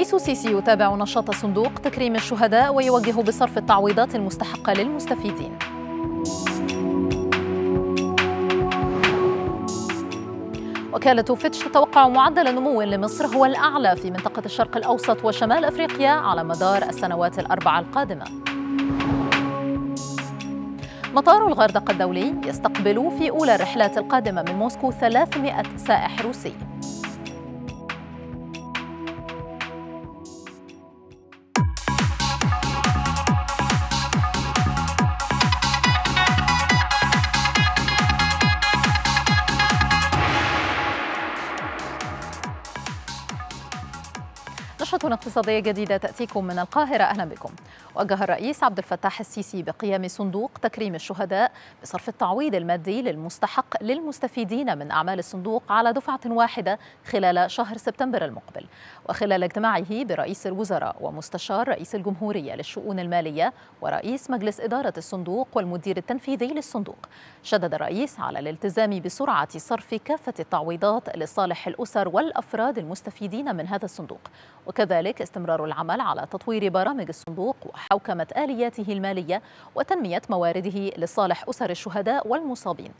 الرئيس السيسي يتابع نشاط صندوق تكريم الشهداء ويوجه بصرف التعويضات المستحقة للمستفيدين وكالة فيتش تتوقع معدل نمو لمصر هو الأعلى في منطقة الشرق الأوسط وشمال أفريقيا على مدار السنوات الأربعة القادمة مطار الغردقة الدولي يستقبل في أولى الرحلات القادمة من موسكو 300 سائح روسي اقتصادية جديدة تأتيكم من القاهرة أهلا بكم وجه الرئيس عبد الفتاح السيسي بقيام صندوق تكريم الشهداء بصرف التعويض المادي للمستحق للمستفيدين من أعمال الصندوق على دفعة واحدة خلال شهر سبتمبر المقبل وخلال اجتماعه برئيس الوزراء ومستشار رئيس الجمهورية للشؤون المالية ورئيس مجلس إدارة الصندوق والمدير التنفيذي للصندوق شدد الرئيس على الالتزام بسرعة صرف كافة التعويضات لصالح الأسر والأفراد المستفيدين من هذا الصندوق وكذا كذلك استمرار العمل على تطوير برامج الصندوق وحوكمة آلياته المالية وتنمية موارده لصالح أسر الشهداء والمصابين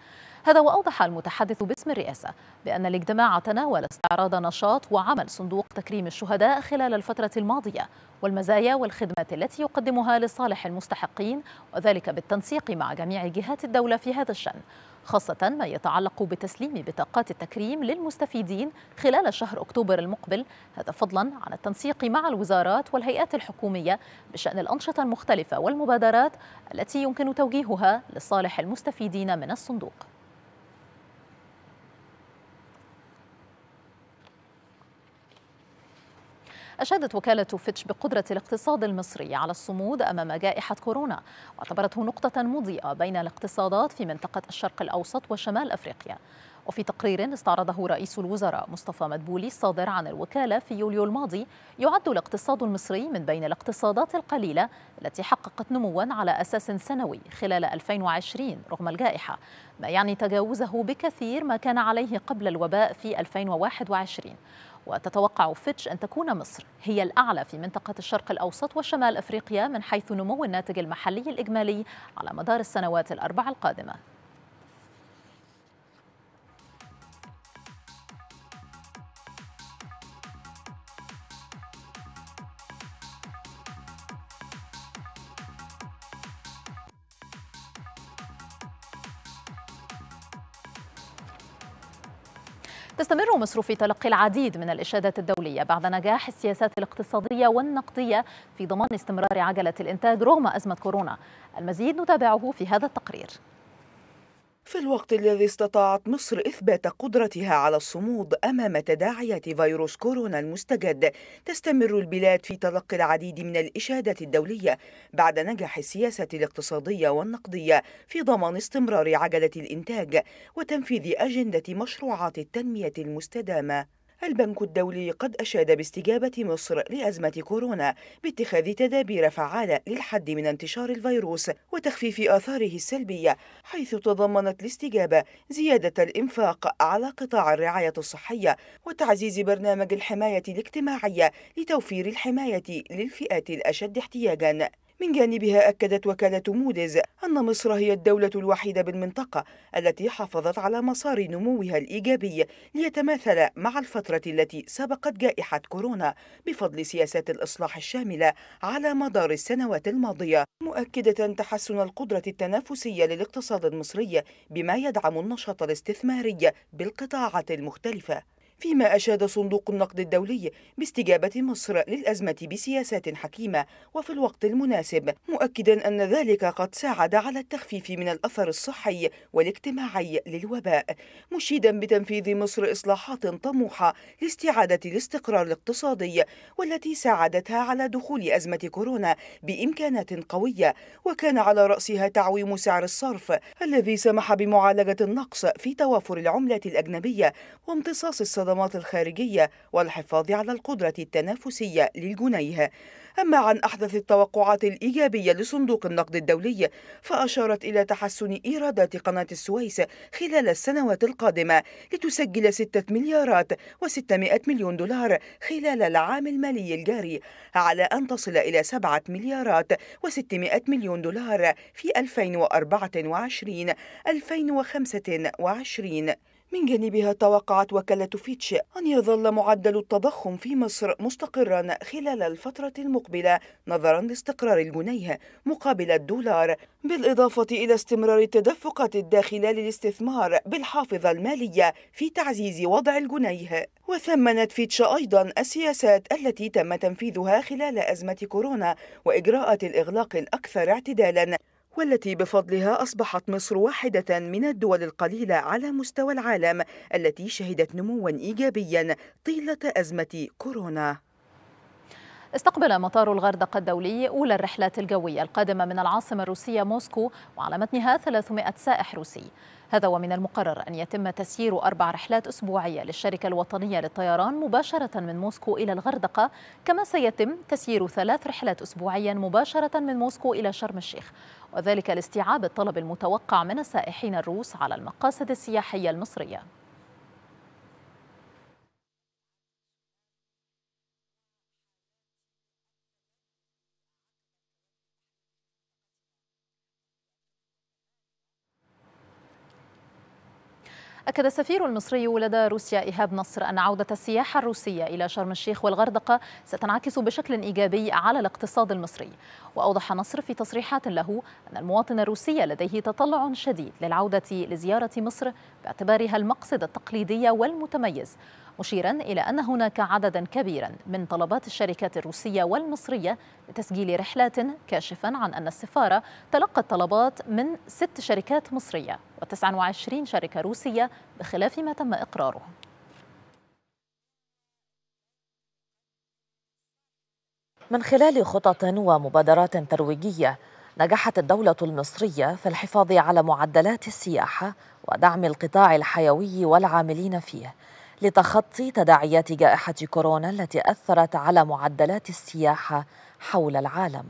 هذا وأوضح المتحدث باسم الرئاسة بأن الاجتماع تناول استعراض نشاط وعمل صندوق تكريم الشهداء خلال الفترة الماضية والمزايا والخدمات التي يقدمها لصالح المستحقين وذلك بالتنسيق مع جميع جهات الدولة في هذا الشأن خاصة ما يتعلق بتسليم بطاقات التكريم للمستفيدين خلال شهر أكتوبر المقبل هذا فضلا عن التنسيق مع الوزارات والهيئات الحكومية بشأن الأنشطة المختلفة والمبادرات التي يمكن توجيهها لصالح المستفيدين من الصندوق أشادت وكالة فيتش بقدرة الاقتصاد المصري على الصمود أمام جائحة كورونا واعتبرته نقطة مضيئة بين الاقتصادات في منطقة الشرق الأوسط وشمال أفريقيا وفي تقرير استعرضه رئيس الوزراء مصطفى مدبولي الصادر عن الوكالة في يوليو الماضي يعد الاقتصاد المصري من بين الاقتصادات القليلة التي حققت نموا على أساس سنوي خلال 2020 رغم الجائحة ما يعني تجاوزه بكثير ما كان عليه قبل الوباء في 2021 وتتوقع فيتش أن تكون مصر هي الأعلى في منطقة الشرق الأوسط وشمال أفريقيا من حيث نمو الناتج المحلي الإجمالي على مدار السنوات الأربع القادمة مصر في تلقي العديد من الإشادات الدولية بعد نجاح السياسات الاقتصادية والنقدية في ضمان استمرار عجلة الإنتاج رغم أزمة كورونا المزيد نتابعه في هذا التقرير في الوقت الذي استطاعت مصر إثبات قدرتها على الصمود أمام تداعيات فيروس كورونا المستجد تستمر البلاد في تلقي العديد من الإشادات الدولية بعد نجاح السياسة الاقتصادية والنقدية في ضمان استمرار عجلة الإنتاج وتنفيذ أجندة مشروعات التنمية المستدامة البنك الدولي قد أشاد باستجابة مصر لأزمة كورونا باتخاذ تدابير فعالة للحد من انتشار الفيروس وتخفيف آثاره السلبية حيث تضمنت الاستجابة زيادة الإنفاق على قطاع الرعاية الصحية وتعزيز برنامج الحماية الاجتماعية لتوفير الحماية للفئات الأشد احتياجاً من جانبها أكدت وكالة موديز أن مصر هي الدولة الوحيدة بالمنطقة التي حافظت على مسار نموها الإيجابي ليتماثل مع الفترة التي سبقت جائحة كورونا بفضل سياسات الإصلاح الشاملة على مدار السنوات الماضية مؤكدة تحسن القدرة التنافسية للاقتصاد المصري بما يدعم النشاط الاستثماري بالقطاعات المختلفة فيما أشاد صندوق النقد الدولي باستجابة مصر للأزمة بسياسات حكيمة وفي الوقت المناسب مؤكدا أن ذلك قد ساعد على التخفيف من الأثر الصحي والاجتماعي للوباء مشيدا بتنفيذ مصر إصلاحات طموحة لاستعادة الاستقرار الاقتصادي والتي ساعدتها على دخول أزمة كورونا بإمكانات قوية وكان على رأسها تعويم سعر الصرف الذي سمح بمعالجة النقص في توافر العملات الأجنبية وامتصاص الصدمات الصدمات الخارجية والحفاظ على القدرة التنافسية للجنيه أما عن أحدث التوقعات الإيجابية لصندوق النقد الدولي فأشارت إلى تحسن إيرادات قناة السويس خلال السنوات القادمة لتسجل 6 مليارات و600 مليون دولار خلال العام المالي الجاري على أن تصل إلى 7 مليارات و600 مليون دولار في 2024 2025 من جانبها توقعت وكالة فيتش أن يظل معدل التضخم في مصر مستقرا خلال الفترة المقبلة نظرا لاستقرار الجنيه مقابل الدولار بالإضافة إلى استمرار التدفقات الداخلة للاستثمار بالحافظة المالية في تعزيز وضع الجنيه وثمنت فيتش أيضا السياسات التي تم تنفيذها خلال أزمة كورونا وإجراءات الإغلاق الأكثر اعتدالا والتي بفضلها أصبحت مصر واحدة من الدول القليلة على مستوى العالم التي شهدت نموا إيجابيا طيلة أزمة كورونا استقبل مطار الغردقة الدولي أولى الرحلات الجوية القادمة من العاصمة الروسية موسكو وعلى متنها 300 سائح روسي هذا ومن المقرر أن يتم تسيير أربع رحلات أسبوعية للشركة الوطنية للطيران مباشرة من موسكو إلى الغردقة كما سيتم تسيير ثلاث رحلات أسبوعيا مباشرة من موسكو إلى شرم الشيخ وذلك لاستيعاب الطلب المتوقع من السائحين الروس على المقاصد السياحية المصرية أكد السفير المصري لدى روسيا إيهاب نصر أن عودة السياحة الروسية إلى شرم الشيخ والغردقة ستنعكس بشكل إيجابي على الاقتصاد المصري وأوضح نصر في تصريحات له أن المواطن الروسي لديه تطلع شديد للعودة لزيارة مصر باعتبارها المقصد التقليدي والمتميز مشيرا إلى أن هناك عددا كبيرا من طلبات الشركات الروسية والمصرية لتسجيل رحلات كاشفا عن أن السفارة تلقت طلبات من ست شركات مصرية و29 شركة روسية بخلاف ما تم إقراره من خلال خطط ومبادرات ترويجية نجحت الدولة المصرية في الحفاظ على معدلات السياحة ودعم القطاع الحيوي والعاملين فيه لتخطي تداعيات جائحة كورونا التي أثرت على معدلات السياحة حول العالم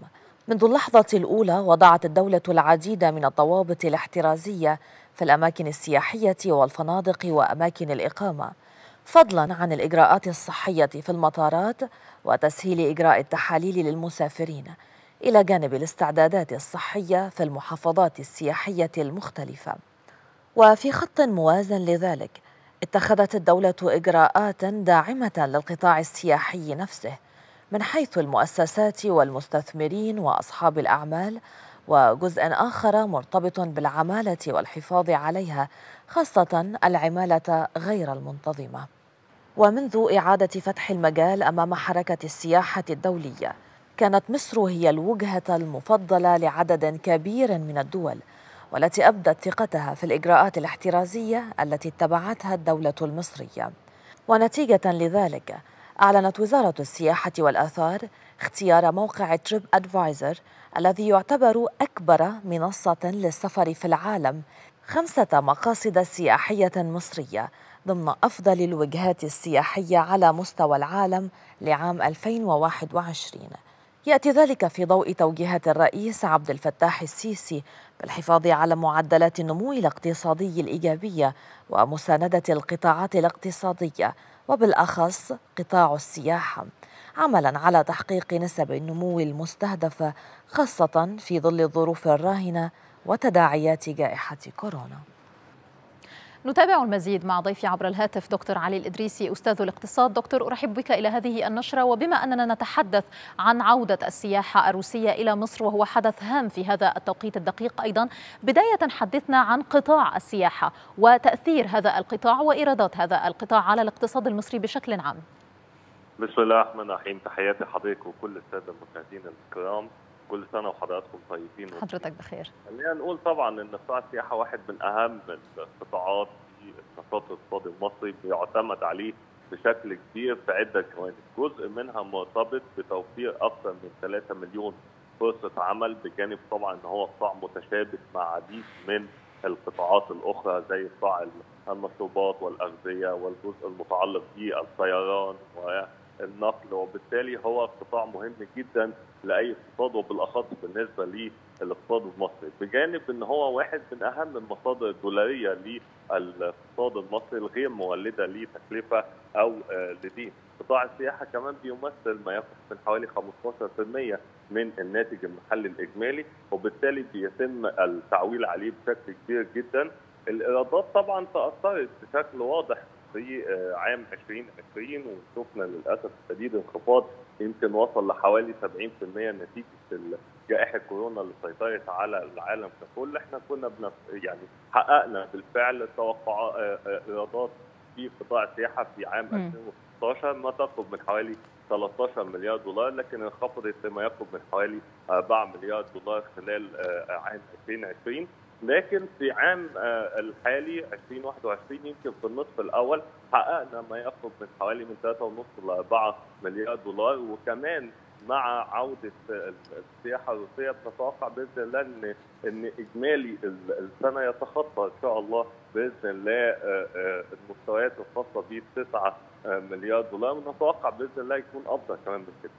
منذ اللحظة الأولى وضعت الدولة العديد من الضوابط الاحترازية في الأماكن السياحية والفنادق وأماكن الإقامة فضلا عن الإجراءات الصحية في المطارات وتسهيل إجراء التحاليل للمسافرين إلى جانب الاستعدادات الصحية في المحافظات السياحية المختلفة وفي خط موازن لذلك اتخذت الدولة إجراءات داعمة للقطاع السياحي نفسه من حيث المؤسسات والمستثمرين وأصحاب الأعمال وجزء آخر مرتبط بالعمالة والحفاظ عليها خاصة العمالة غير المنتظمة ومنذ إعادة فتح المجال أمام حركة السياحة الدولية كانت مصر هي الوجهة المفضلة لعدد كبير من الدول والتي أبدت ثقتها في الإجراءات الاحترازية التي اتبعتها الدولة المصرية ونتيجة لذلك أعلنت وزارة السياحة والآثار اختيار موقع تريب أدفايزر الذي يعتبر أكبر منصة للسفر في العالم خمسة مقاصد سياحية مصرية ضمن أفضل الوجهات السياحية على مستوى العالم لعام 2021 يأتي ذلك في ضوء توجيهات الرئيس عبد الفتاح السيسي بالحفاظ على معدلات النمو الاقتصادي الإيجابية ومساندة القطاعات الاقتصادية وبالأخص قطاع السياحة عملا على تحقيق نسب النمو المستهدفة خاصة في ظل الظروف الراهنة وتداعيات جائحة كورونا نتابع المزيد مع ضيفي عبر الهاتف دكتور علي الإدريسي أستاذ الاقتصاد دكتور أرحب بك إلى هذه النشرة وبما أننا نتحدث عن عودة السياحة الروسية إلى مصر وهو حدث هام في هذا التوقيت الدقيق أيضا بداية حدثنا عن قطاع السياحة وتأثير هذا القطاع وإيرادات هذا القطاع على الاقتصاد المصري بشكل عام بسم الله الرحمن الرحيم تحياتي حضرتك وكل السادة المشاهدين الكرام كل سنه وحضراتكم طيبين حضرتك بخير خلينا نقول طبعا ان قطاع السياحه واحد من اهم القطاعات في النشاط الاقتصادي المصري بيعتمد عليه بشكل كبير في عده جوانب، جزء منها مرتبط بتوفير اكثر من 3 مليون فرصه عمل بجانب طبعا ان هو قطاع متشابك مع عديد من القطاعات الاخرى زي قطاع المشروبات والاغذيه والجزء المتعلق بالطيران النقل وبالتالي هو قطاع مهم جدا لاي اقتصاد وبالاخص بالنسبه للاقتصاد المصري بجانب ان هو واحد من اهم المصادر الدولاريه للاقتصاد المصري الغير مولده لتكلفه او آه، لدين قطاع السياحه كمان بيمثل ما يقف من حوالي 15% من الناتج المحلي الاجمالي وبالتالي بيتم التعويل عليه بشكل كبير جدا الايرادات طبعا تاثرت بشكل واضح في آه، عام 2020 وشفنا للاسف شديد انخفاض يمكن وصل لحوالي 70% نتيجه جائحه كورونا اللي سيطرت على العالم ككل احنا كنا بنف... يعني حققنا بالفعل توقع آه، آه، ايرادات في قطاع السياحه في عام 2016 ما تقرب من حوالي 13 مليار دولار لكن انخفضت لما يقرب من حوالي 4 مليار دولار خلال عام 2020 لكن في عام آه، الحالي 2021 يمكن في النصف الاول حققنا ما يقرب من حوالي من 3.5 ل 4 مليار دولار وكمان مع عودة السياحة الروسية بنتوقع بإذن الله إن إن إجمالي السنة يتخطى إن شاء الله بإذن الله آه، آه، المستويات الخاصة ب 9 مليار دولار ونتوقع بإذن الله يكون أفضل كمان من كده.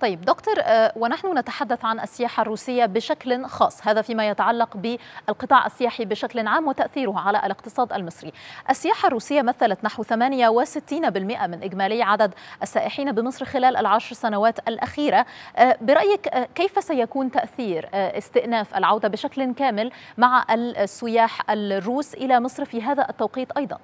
طيب دكتور آه، ونحن نتحدث عن السياحة الروسية بشكل خاص هذا فيما يتعلق بالقطاع السياحي بشكل عام وتأثيره على الاقتصاد المصري السياحة الروسية مثلت نحو 68% من إجمالي عدد السائحين بمصر خلال العشر سنوات الأخيرة آه، برأيك آه، كيف سيكون تأثير استئناف العودة بشكل كامل مع السياح الروس إلى مصر في هذا التوقيت أيضا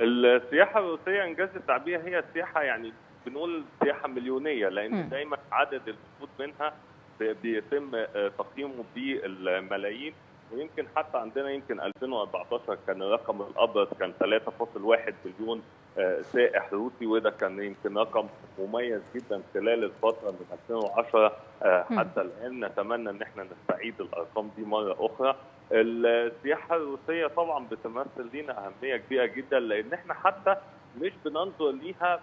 السياحة الروسية إنجاز التعبير هي السياحة يعني بنقول سياحه مليونيه لان دايما عدد الوفود منها بيتم آه، تقييمه بالملايين ويمكن حتى عندنا يمكن 2014 كان الرقم الابرز كان 3.1 مليون آه، سائح روسي وده كان يمكن رقم مميز جدا خلال الفتره من 2010 آه، حتى الان نتمنى ان احنا نستعيد الارقام دي مره اخرى. السياحه الروسيه طبعا بتمثل لينا اهميه كبيره جدا لان احنا حتى مش بننظر ليها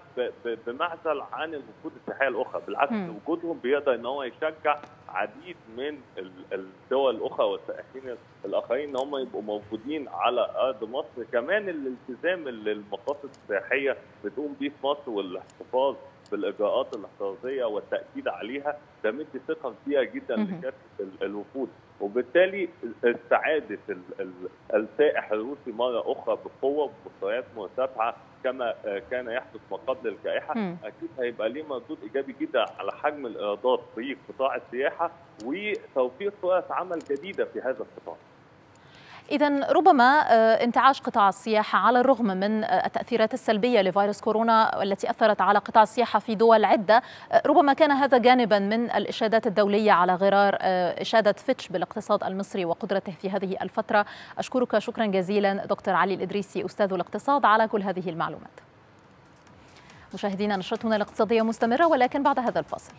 بمعزل عن الوقود السياحيه الاخرى بالعكس م. وجودهم بيقدر ان هو يشجع عديد من الدول الاخرى والسائحين الاخرين ان هم يبقوا موجودين على ارض مصر كمان الالتزام اللي المقاصد السياحيه بتقوم بيه في مصر والاحتفاظ بالاجراءات الاحترازيه والتاكيد عليها ده مدي ثقه كبيره جدا لكافه الوفود وبالتالي استعاده السائح الروسي مره اخرى بقوه وبمستويات مرتفعه كما آه، كان يحدث ما قبل الجائحه اكيد هيبقى ليه مردود ايجابي جدا على حجم الايرادات في قطاع السياحه وتوفير فرص عمل جديده في هذا القطاع. إذا ربما آه، انتعاش قطاع السياحة على الرغم من آه، التأثيرات السلبية لفيروس كورونا والتي أثرت على قطاع السياحة في دول عدة آه، ربما كان هذا جانبا من الإشادات الدولية على غرار إشادة فيتش بالاقتصاد المصري وقدرته في هذه الفترة أشكرك شكرا جزيلا دكتور علي الإدريسي أستاذ الاقتصاد على كل هذه المعلومات مشاهدينا نشرتنا الاقتصادية مستمرة ولكن بعد هذا الفاصل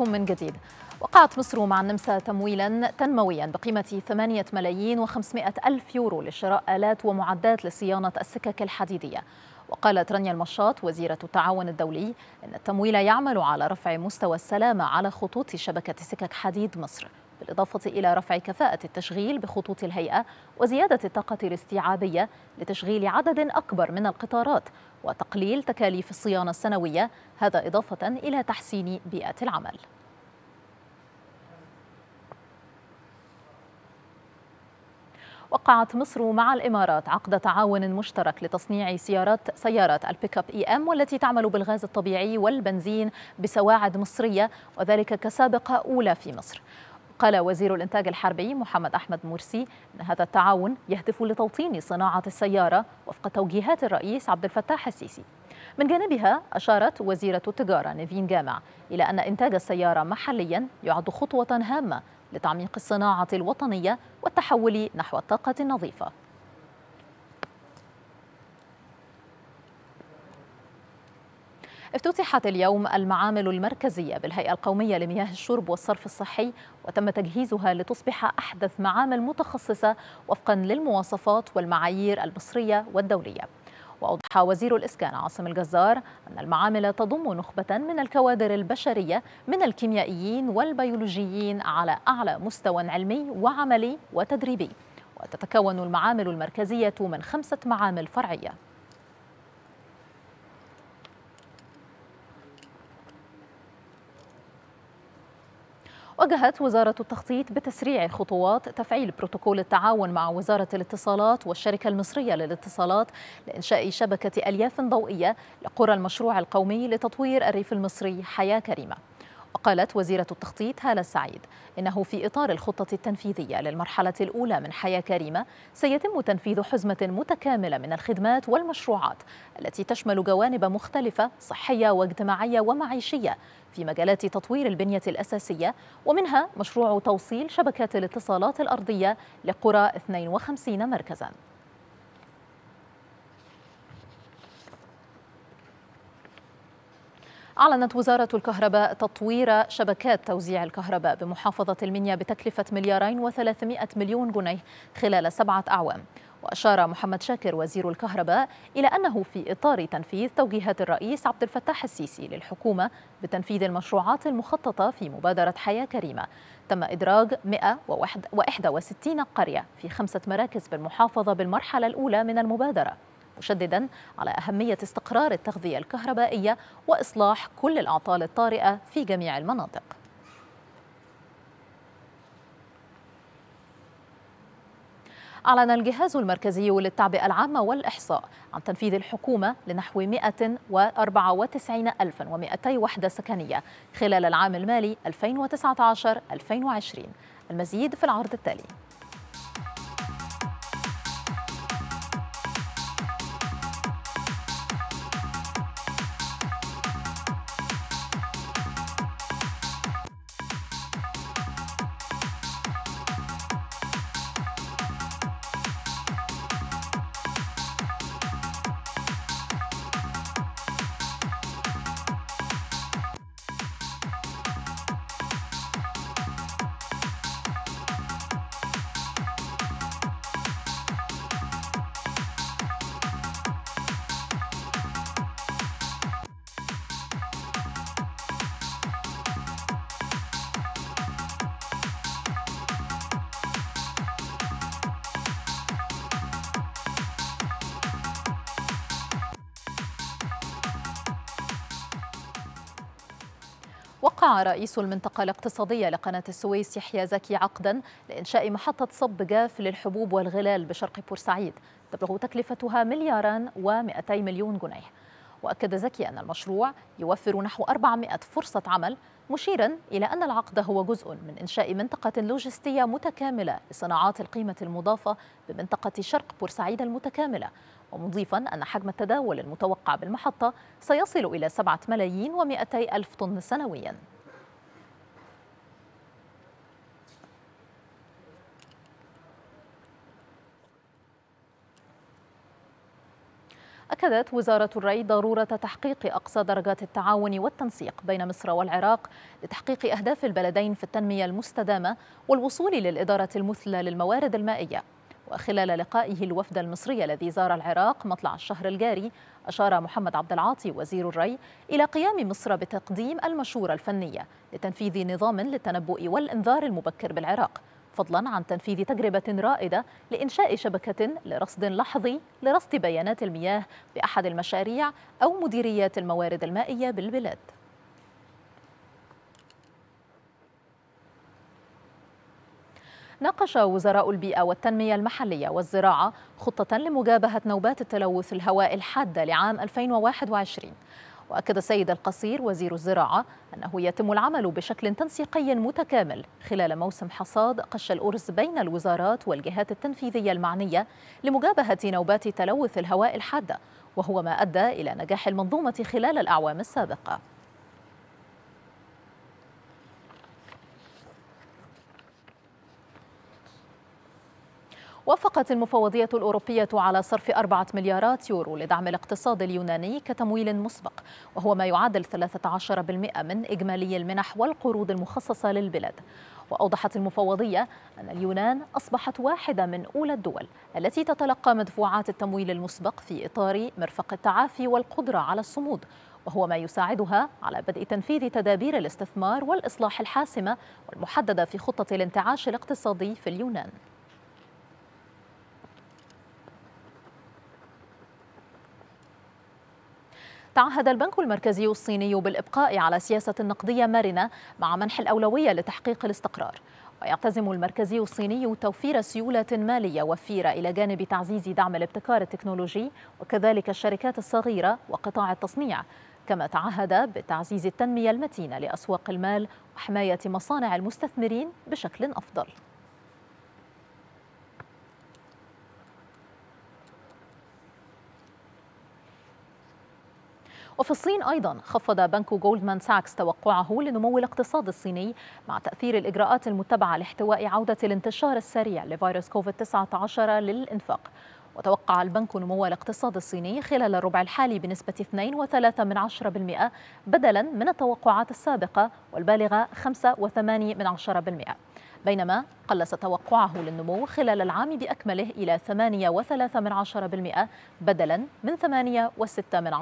بكم من جديد وقعت مصر مع النمسا تمويلا تنمويا بقيمة 8 ملايين و500 ألف يورو لشراء آلات ومعدات لصيانة السكك الحديدية وقالت رانيا المشاط وزيرة التعاون الدولي أن التمويل يعمل على رفع مستوى السلامة على خطوط شبكة سكك حديد مصر بالإضافة إلى رفع كفاءة التشغيل بخطوط الهيئة وزيادة الطاقة الاستيعابية لتشغيل عدد أكبر من القطارات وتقليل تكاليف الصيانة السنوية هذا إضافة إلى تحسين بيئة العمل وقعت مصر مع الإمارات عقد تعاون مشترك لتصنيع سيارات سيارات البيك اب اي ام والتي تعمل بالغاز الطبيعي والبنزين بسواعد مصرية وذلك كسابقة أولى في مصر قال وزير الإنتاج الحربي محمد أحمد مرسي أن هذا التعاون يهدف لتوطين صناعة السيارة وفق توجيهات الرئيس عبد الفتاح السيسي من جانبها أشارت وزيرة التجارة نيفين جامع إلى أن إنتاج السيارة محليا يعد خطوة هامة لتعميق الصناعة الوطنية والتحول نحو الطاقة النظيفة افتتحت اليوم المعامل المركزية بالهيئة القومية لمياه الشرب والصرف الصحي وتم تجهيزها لتصبح أحدث معامل متخصصة وفقا للمواصفات والمعايير المصرية والدولية وأوضح وزير الإسكان عاصم الجزار أن المعامل تضم نخبة من الكوادر البشرية من الكيميائيين والبيولوجيين على أعلى مستوى علمي وعملي وتدريبي وتتكون المعامل المركزية من خمسة معامل فرعية وجهت وزارة التخطيط بتسريع خطوات تفعيل بروتوكول التعاون مع وزارة الاتصالات والشركة المصرية للاتصالات لإنشاء شبكة ألياف ضوئية لقرى المشروع القومي لتطوير الريف المصري حياة كريمة قالت وزيرة التخطيط هالة السعيد إنه في إطار الخطة التنفيذية للمرحلة الأولى من حياة كريمة سيتم تنفيذ حزمة متكاملة من الخدمات والمشروعات التي تشمل جوانب مختلفة صحية واجتماعية ومعيشية في مجالات تطوير البنية الأساسية ومنها مشروع توصيل شبكات الاتصالات الأرضية لقرى 52 مركزاً أعلنت وزارة الكهرباء تطوير شبكات توزيع الكهرباء بمحافظة المنيا بتكلفة مليارين وثلاثمائة مليون جنيه خلال سبعة أعوام وأشار محمد شاكر وزير الكهرباء إلى أنه في إطار تنفيذ توجيهات الرئيس عبد الفتاح السيسي للحكومة بتنفيذ المشروعات المخططة في مبادرة حياة كريمة تم إدراج 161 قرية في خمسة مراكز بالمحافظة بالمرحلة الأولى من المبادرة مشددا على أهمية استقرار التغذية الكهربائية وإصلاح كل الأعطال الطارئة في جميع المناطق أعلن الجهاز المركزي للتعبئة العامة والإحصاء عن تنفيذ الحكومة لنحو 194200 وحدة سكنية خلال العام المالي 2019-2020 المزيد في العرض التالي وقع رئيس المنطقة الاقتصادية لقناة السويس يحيى زكي عقدا لإنشاء محطة صب جاف للحبوب والغلال بشرق بورسعيد تبلغ تكلفتها ملياران و200 مليون جنيه وأكد زكي أن المشروع يوفر نحو 400 فرصة عمل مشيرا إلى أن العقد هو جزء من إنشاء منطقة لوجستية متكاملة لصناعات القيمة المضافة بمنطقة شرق بورسعيد المتكاملة ومضيفا أن حجم التداول المتوقع بالمحطة سيصل إلى 7 ملايين و ألف طن سنوياً أكدت وزارة الري ضرورة تحقيق أقصى درجات التعاون والتنسيق بين مصر والعراق لتحقيق أهداف البلدين في التنمية المستدامة والوصول للإدارة المثلى للموارد المائية وخلال لقائه الوفد المصري الذي زار العراق مطلع الشهر الجاري أشار محمد عبد العاطي وزير الري إلى قيام مصر بتقديم المشورة الفنية لتنفيذ نظام للتنبؤ والإنذار المبكر بالعراق فضلا عن تنفيذ تجربة رائدة لإنشاء شبكة لرصد لحظي لرصد بيانات المياه بأحد المشاريع أو مديريات الموارد المائية بالبلاد ناقش وزراء البيئة والتنمية المحلية والزراعة خطة لمجابهة نوبات التلوث الهواء الحادة لعام 2021 وأكد السيد القصير وزير الزراعة أنه يتم العمل بشكل تنسيقي متكامل خلال موسم حصاد قش الأرز بين الوزارات والجهات التنفيذية المعنية لمجابهة نوبات تلوث الهواء الحادة وهو ما أدى إلى نجاح المنظومة خلال الأعوام السابقة وافقت المفوضية الأوروبية على صرف أربعة مليارات يورو لدعم الاقتصاد اليوناني كتمويل مسبق وهو ما يعادل 13% من إجمالي المنح والقروض المخصصة للبلاد وأوضحت المفوضية أن اليونان أصبحت واحدة من أولى الدول التي تتلقى مدفوعات التمويل المسبق في إطار مرفق التعافي والقدرة على الصمود وهو ما يساعدها على بدء تنفيذ تدابير الاستثمار والإصلاح الحاسمة والمحددة في خطة الانتعاش الاقتصادي في اليونان تعهد البنك المركزي الصيني بالإبقاء على سياسة نقدية مرنة مع منح الأولوية لتحقيق الاستقرار ويعتزم المركزي الصيني توفير سيولة مالية وفيرة إلى جانب تعزيز دعم الابتكار التكنولوجي وكذلك الشركات الصغيرة وقطاع التصنيع كما تعهد بتعزيز التنمية المتينة لأسواق المال وحماية مصانع المستثمرين بشكل أفضل وفي الصين أيضا خفض بنك جولدمان ساكس توقعه لنمو الاقتصاد الصيني مع تأثير الإجراءات المتبعة لاحتواء عودة الانتشار السريع لفيروس كوفيد-19 للإنفاق وتوقع البنك نمو الاقتصاد الصيني خلال الربع الحالي بنسبة 2.3 من بدلا من التوقعات السابقة والبالغة 5.8 من بينما قلص توقعه للنمو خلال العام بأكمله إلى 8.3 من بدلا من 8.6 من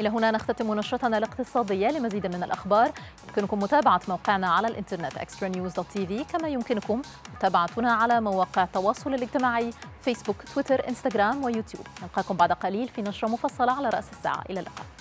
إلى هنا نختتم نشرتنا الاقتصادية لمزيد من الأخبار يمكنكم متابعة موقعنا على الإنترنت extranews.tv كما يمكنكم متابعتنا على مواقع التواصل الاجتماعي فيسبوك تويتر إنستغرام ويوتيوب نلقاكم بعد قليل في نشرة مفصلة على رأس الساعة إلى اللقاء